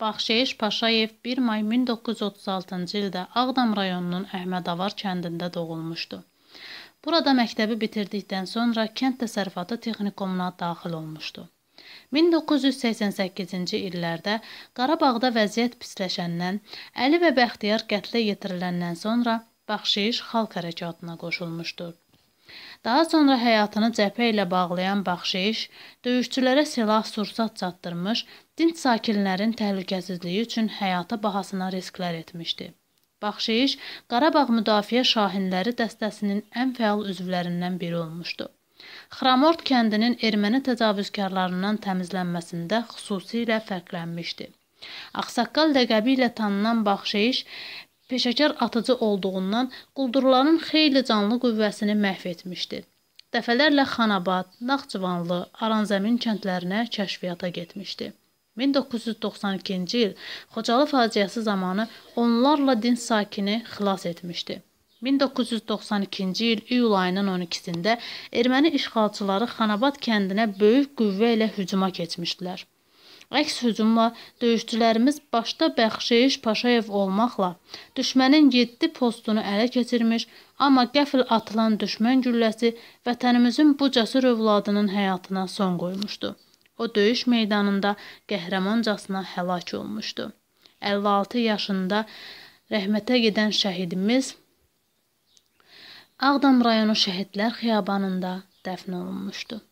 Baxşeş Paşayev 1 may 1936-cı ildə Ağdam rayonunun Əhmədavar kəndində doğulmuşdu. Burada məktəbi bitirdikdən sonra kənd təsərrüfatı texnikumuna daxil olmuşdu. 1988-ci illərdə Qarabağda vəziyyət pisləşəndən, Əli və Bəxtiyar qətlə yetiriləndən sonra Baxşiş xalq hərəkatına qoşulmuşdur. Daha sonra həyatını cəbhə ilə bağlayan baxşiş, döyüşçülərə silah-sursat çatdırmış, dinc sakinlərin təhlükəsizliyi üçün həyatı bahasına risklər etmişdi. Baxşiş Qarabağ müdafiə şahinləri dəstəsinin ən fəal üzvlərindən biri olmuşdu. Xramort kəndinin erməni təcavüzkarlarından təmizlənməsində xüsusilə fərqlənmişdi. Ağsaqqal ləqəbi ilə tanınan Baxşeyiş peşəkar atıcı olduğundan quldurların xeyli canlı qüvvəsini məhv etmişdi. Dəfələrlə Xanabad, Naxçıvanlı, Aranzəmin kəndlərinə kəşfiyyata getmişdi. 1992-ci il Xocalı faciəsi zamanı onlarla din sakini xilas etmişdi. 1992-ci il iyul ayının 12-sində erməni işğalçıları Xanabad kəndinə böyük qüvvə ilə hücuma keçmişdilər. Əks hücumla döyüşçülərimiz başda Bəxşeyiş Paşayev olmaqla düşmənin 7 postunu ələ keçirmiş, amma qəfil atılan düşmən gülləsi vətənimizin bu cəsur övladının həyatına son qoymuşdu. O döyüş meydanında qəhrəmancasına həlak olmuşdu. 56 yaşında rəhmətə gedən şəhidimiz Ağdam rayonu Şəhidlər Xiyabanında dəfn olunmuşdu.